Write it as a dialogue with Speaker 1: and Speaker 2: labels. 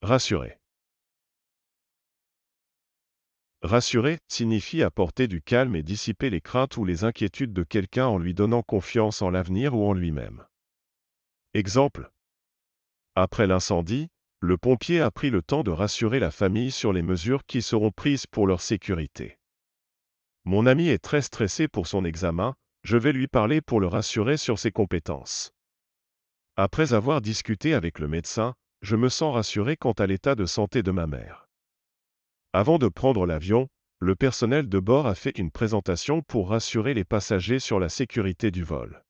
Speaker 1: Rassurer. Rassurer signifie apporter du calme et dissiper les craintes ou les inquiétudes de quelqu'un en lui donnant confiance en l'avenir ou en lui-même. Exemple. Après l'incendie, le pompier a pris le temps de rassurer la famille sur les mesures qui seront prises pour leur sécurité. Mon ami est très stressé pour son examen, je vais lui parler pour le rassurer sur ses compétences. Après avoir discuté avec le médecin, je me sens rassuré quant à l'état de santé de ma mère. Avant de prendre l'avion, le personnel de bord a fait une présentation pour rassurer les passagers sur la sécurité du vol.